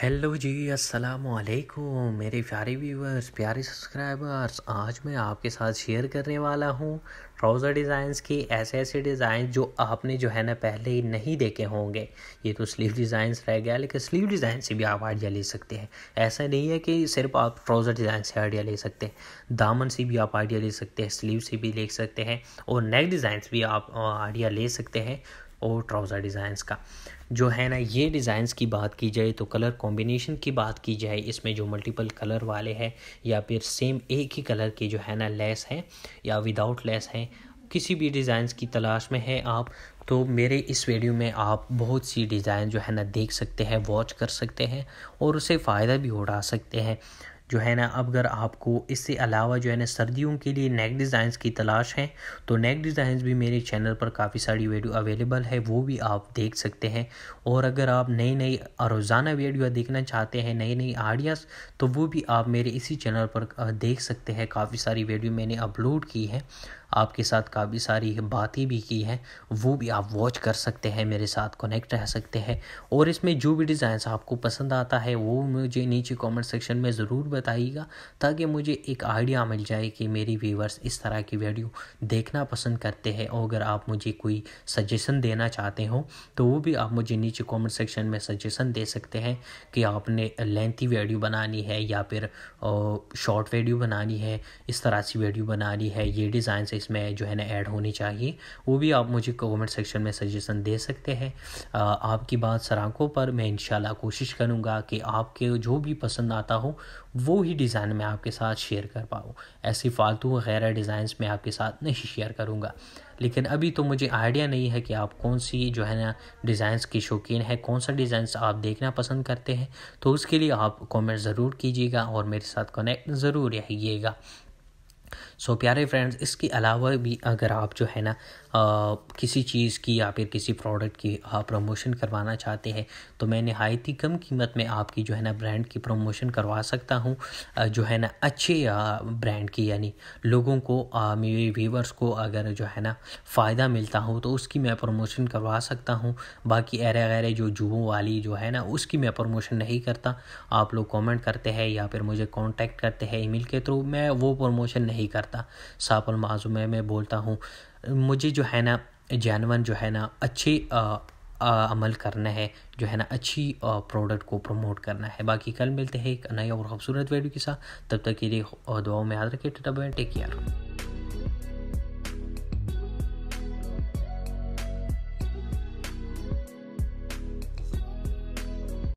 hello जी अस्सलाम वालेकुम मेरे प्यारे व्यूवर्स प्यारे सब्सक्राइबर्स आज मैं आपके साथ शेयर करने वाला हूँ ट्राउज़र डिज़ाइंस की ऐसे ऐसे डिज़ाइन जो आपने जो है ना पहले ही नहीं देखे होंगे ये तो स्लीव डिज़ाइंस रह गया लेकिन स्लीव डिज़ाइन से भी आप आइडिया ले सकते हैं ऐसा नहीं है कि सिर्फ आप ट्राउज़र डिज़ाइन से आइडिया ले सकते हैं दामन से भी आप आइडिया ले सकते हैं स्लीव से भी ले सकते हैं और नेक डिज़ाइन भी आप आइडिया ले सकते हैं और ट्राउज़र डिज़ाइंस का जो है ना ये डिज़ाइंस की बात की जाए तो कलर कॉम्बिनेशन की बात की जाए इसमें जो मल्टीपल कलर वाले हैं या फिर सेम एक ही कलर के जो है ना लेस हैं या विदाउट लेस हैं किसी भी डिज़ाइंस की तलाश में है आप तो मेरे इस वीडियो में आप बहुत सी डिज़ाइन जो है ना देख सकते हैं वॉच कर सकते हैं और उसे फ़ायदा भी उठा सकते हैं जो है ना अब अगर आपको इससे अलावा जो है ना सर्दियों के लिए नेक डिज़ाइंस की तलाश है तो नेक डिज़ाइंस भी मेरे चैनल पर काफ़ी सारी वीडियो अवेलेबल है वो भी आप देख सकते हैं और अगर आप नई नई रोज़ाना वीडियो देखना चाहते हैं नई नई आइडियाज़ तो वो भी आप मेरे इसी चैनल पर देख सकते हैं काफ़ी सारी वीडियो मैंने अपलोड की है आपके साथ काफ़ी सारी बातें भी की हैं वो भी आप वॉच कर सकते हैं मेरे साथ कनेक्ट रह सकते हैं और इसमें जो भी डिज़ाइन आपको पसंद आता है वो मुझे नीचे कमेंट सेक्शन में ज़रूर बताइएगा ताकि मुझे एक आइडिया मिल जाए कि मेरी व्यूवर्स इस तरह की वीडियो देखना पसंद करते हैं और अगर आप मुझे कोई सजेशन देना चाहते हो तो वो भी आप मुझे नीचे कमेंट सेक्शन में सजेशन दे सकते हैं कि आपने लेंथी वीडियो बनानी है या फिर शॉर्ट वीडियो बनानी है इस तरह सी वीडियो बनानी है ये डिज़ाइन से इसमें जो है ना ऐड होनी चाहिए वो भी आप मुझे कमेंट सेक्शन में सजेशन दे सकते हैं आपकी बात सराखों पर मैं इंशाल्लाह कोशिश करूँगा कि आपके जो भी पसंद आता हो वो ही डिज़ाइन मैं आपके साथ शेयर कर पाऊँ ऐसी फालतू वगैरह डिज़ाइंस मैं आपके साथ नहीं शेयर करूँगा लेकिन अभी तो मुझे आइडिया नहीं है कि आप कौन सी जो है ना डिज़ाइंस के शौकीन है कौन सा डिज़ाइंस आप देखना पसंद करते हैं तो उसके लिए आप कमेंट ज़रूर कीजिएगा और मेरे साथ कनेक्ट ज़रूर रहिएगा सो so, प्यारे फ्रेंड्स इसके अलावा भी अगर आप जो है ना किसी चीज़ की या फिर किसी प्रोडक्ट की आप प्रमोशन करवाना चाहते हैं तो मैं नहायत ही कम कीमत में आपकी जो है ना ब्रांड की प्रमोशन करवा सकता हूँ जो है ना अच्छे ब्रांड की यानी लोगों को मेरे व्यूवर्स को अगर जो है ना फ़ायदा मिलता हो तो उसकी मैं प्रमोशन करवा सकता हूँ बाकी एरे गैरे जो जुओं वाली जो है ना उसकी मैं प्रमोशन नहीं करता आप लोग कॉमेंट करते हैं या फिर मुझे कॉन्टैक्ट करते हैं ई के थ्रू मैं वो प्रमोशन नहीं नहीं करता साफ माजुमे में बोलता हूँ मुझे जो है ना जानवन जो है ना अच्छे आ, आ, अमल करना है जो है ना अच्छी प्रोडक्ट को प्रमोट करना है बाकी कल मिलते हैं एक नई और खूबसूरत वीडियो के साथ तब तक के लिए दुआओं में याद रखिए टेक केयर